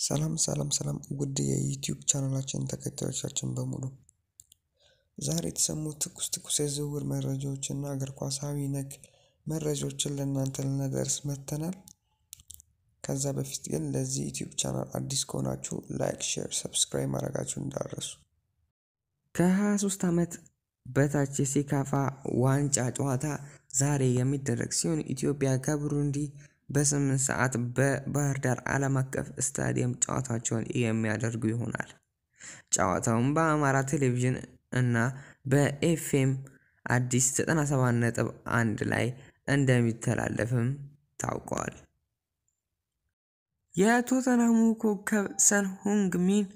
ሰላም ሰላም ሰላም ውድ የዩቲዩብ ቻናላችን ተከታዮቻችን በሙሉ ዛሬ የተሰሙ ትኩስ ትኩስ የዝውውር መረጃዎችና እግር ኳሳዊ ነክ መረጃዎችን ለእናንተ ልናደርስ መጥተናል። ከዛ በፊት ግን ለዚህ ዩቲዩብ ቻናል አዲስ ከሆናችሁ ላይክ፣ ሼር፣ ሰብስክራይብ ማድረጋችሁ እንዳረሱ። ከ23 ዓመት በታች የሴካፋ ዋንጫ ጨዋታ ዛሬ የሚደረግ ሲሆን ኢትዮጵያ ከብሩንዲ በስምንት ሰዓት በባህር ዳር ዓለም አቀፍ ስታዲየም ጨዋታቸውን የሚያደርጉ ይሆናል። ጨዋታውን በአማራ ቴሌቪዥን እና በኤፍኤም አዲስ 97 ነጥብ አንድ ላይ እንደሚተላለፍም ታውቋል። የቶተናሙ ኮከብ ሰን ሚን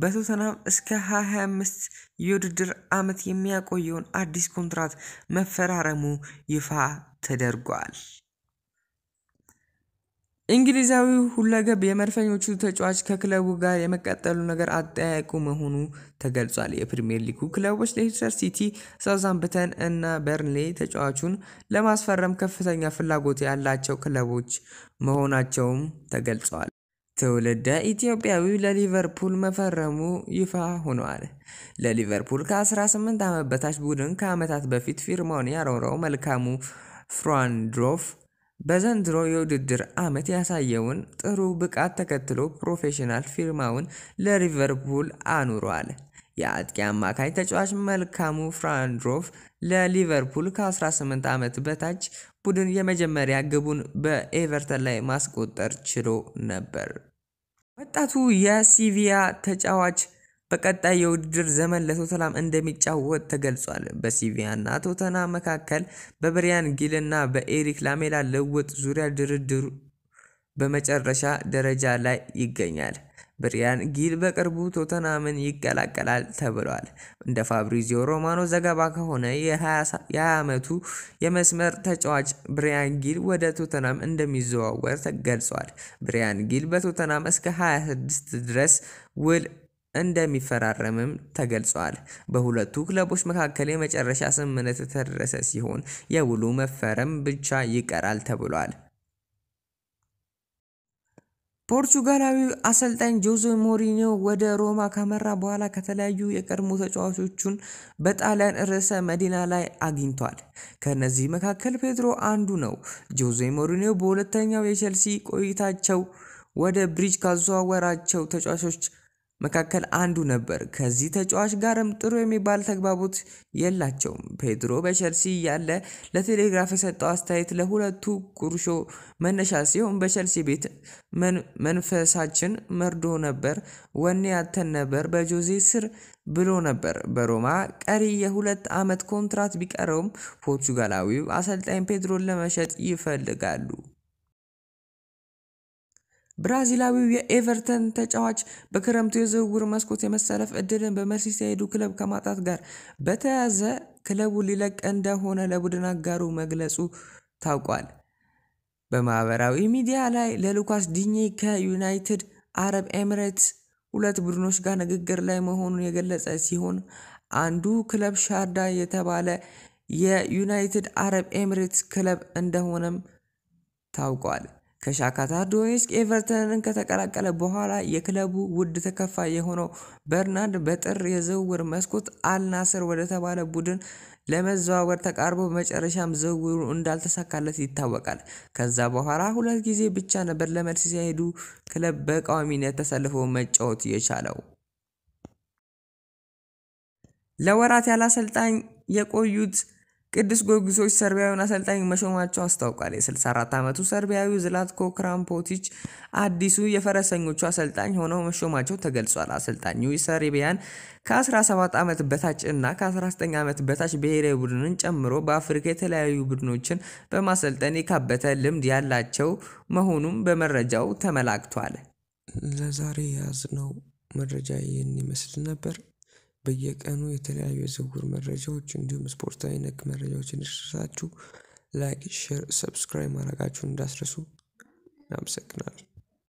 በቶተናም እስከ 25 የውድድር ዓመት የሚያቆየውን አዲስ ኮንትራት መፈራረሙ ይፋ ተደርጓል። እንግሊዛዊ ሁለገብ የመድፈኞቹ ተጫዋች ከክለቡ ጋር የመቀጠሉ ነገር አጠያቁ መሆኑ ተገልጿል። የፕሪምየር ሊጉ ክለቦች ሌስተር ሲቲ፣ ሳውዛምፕተን እና በርንሌ ተጫዋቹን ለማስፈረም ከፍተኛ ፍላጎት ያላቸው ክለቦች መሆናቸውም ተገልጿል። ትውልደ ኢትዮጵያዊ ለሊቨርፑል መፈረሙ ይፋ ሆኗል። ለሊቨርፑል ከ18 ዓመት በታች ቡድን ከዓመታት በፊት ፊርማውን ያኖረው መልካሙ ፍራንድሮፍ በዘንድሮ የውድድር ዓመት ያሳየውን ጥሩ ብቃት ተከትሎ ፕሮፌሽናል ፊርማውን ለሊቨርፑል አኑሯል። የአጥቂ አማካኝ ተጫዋች መልካሙ ፍራንድሮፍ ለሊቨርፑል ከ18 ዓመት በታች ቡድን የመጀመሪያ ግቡን በኤቨርተን ላይ ማስቆጠር ችሎ ነበር። ወጣቱ የሲቪያ ተጫዋች በቀጣይ የውድድር ዘመን ለቶተናም እንደሚጫወት ተገልጿል። በሲቪያና ቶተናም መካከል በብሪያን ጊል እና በኤሪክ ላሜላ ልውጥ ዙሪያ ድርድሩ በመጨረሻ ደረጃ ላይ ይገኛል። ብሪያን ጊል በቅርቡ ቶተናምን ይቀላቀላል ተብሏል። እንደ ፋብሪዚዮ ሮማኖ ዘገባ ከሆነ የ20 ዓመቱ የመስመር ተጫዋች ብሪያን ጊል ወደ ቶተናም እንደሚዘዋወር ተገልጿል። ብሪያን ጊል በቶተናም እስከ 26 ድረስ ውል እንደሚፈራረምም ተገልጿል። በሁለቱ ክለቦች መካከል የመጨረሻ ስምምነት የተደረሰ ሲሆን የውሉ መፈረም ብቻ ይቀራል ተብሏል። ፖርቹጋላዊ አሰልጣኝ ጆዜ ሞሪኒዮ ወደ ሮማ ካመራ በኋላ ከተለያዩ የቀድሞ ተጫዋቾቹን በጣሊያን ርዕሰ መዲና ላይ አግኝቷል። ከእነዚህ መካከል ፔድሮ አንዱ ነው። ጆዜ ሞሪኒዮ በሁለተኛው የቼልሲ ቆይታቸው ወደ ብሪጅ ካዘዋወራቸው ተጫዋቾች መካከል አንዱ ነበር። ከዚህ ተጫዋች ጋርም ጥሩ የሚባል ተግባቦት የላቸውም። ፔድሮ በቸልሲ ያለ ለቴሌግራፍ የሰጠው አስተያየት ለሁለቱ ቁርሾ መነሻ ሲሆን በቸልሲ ቤት መንፈሳችን መርዶ ነበር፣ ወኔ ያተን ነበር፣ በጆዜ ስር ብሎ ነበር። በሮማ ቀሪ የሁለት ዓመት ኮንትራት ቢቀረውም ፖርቹጋላዊው አሰልጣኝ ፔድሮን ለመሸጥ ይፈልጋሉ። ብራዚላዊው የኤቨርተን ተጫዋች በክረምቱ የዝውውር መስኮት የመሰለፍ እድልን በመርሲሳይዱ ክለብ ከማጣት ጋር በተያያዘ ክለቡ ሊለቅ እንደሆነ ለቡድን አጋሩ መግለጹ ታውቋል። በማህበራዊ ሚዲያ ላይ ለሉካስ ዲኜ ከዩናይትድ አረብ ኤምሬትስ ሁለት ቡድኖች ጋር ንግግር ላይ መሆኑን የገለጸ ሲሆን አንዱ ክለብ ሻርዳ የተባለ የዩናይትድ አረብ ኤምሬትስ ክለብ እንደሆነም ታውቋል። ከሻካታ ዶኔስክ ኤቨርተንን ከተቀላቀለ በኋላ የክለቡ ውድ ተከፋይ የሆነው በርናርድ በጥር የዝውውር መስኮት አልናስር ወደተባለ ቡድን ለመዘዋወር ተቃርቦ በመጨረሻም ዝውውሩ እንዳልተሳካለት ይታወቃል። ከዛ በኋላ ሁለት ጊዜ ብቻ ነበር ለመልስ ሲሄዱ ክለብ በቃዋሚነት ተሰልፎ መጫወት የቻለው። ለወራት ያለ አሰልጣኝ የቆዩት ቅዱስ ጊዮርጊሶች ሰርቢያዊን አሰልጣኝ መሾማቸው አስታውቋል። የ64 ዓመቱ ሰርቢያዊ ዝላትኮ ክራምፖቲች አዲሱ የፈረሰኞቹ አሰልጣኝ ሆነው መሾማቸው ተገልጿል። አሰልጣኙ ሰርቢያን ከ17 ዓመት በታች እና ከ19 ዓመት በታች ብሔራዊ ቡድንን ጨምሮ በአፍሪካ የተለያዩ ቡድኖችን በማሰልጠን የካበተ ልምድ ያላቸው መሆኑም በመረጃው ተመላክቷል። ለዛሬ የያዝነው መረጃ ይህን ይመስል ነበር። በየቀኑ የተለያዩ የዝውውር መረጃዎች እንዲሁም ስፖርታዊ ነክ መረጃዎች እንዲደርሳችሁ ላይክ ሼር ሰብስክራይብ ማድረጋችሁን እንዳስረሱ አመሰግናለሁ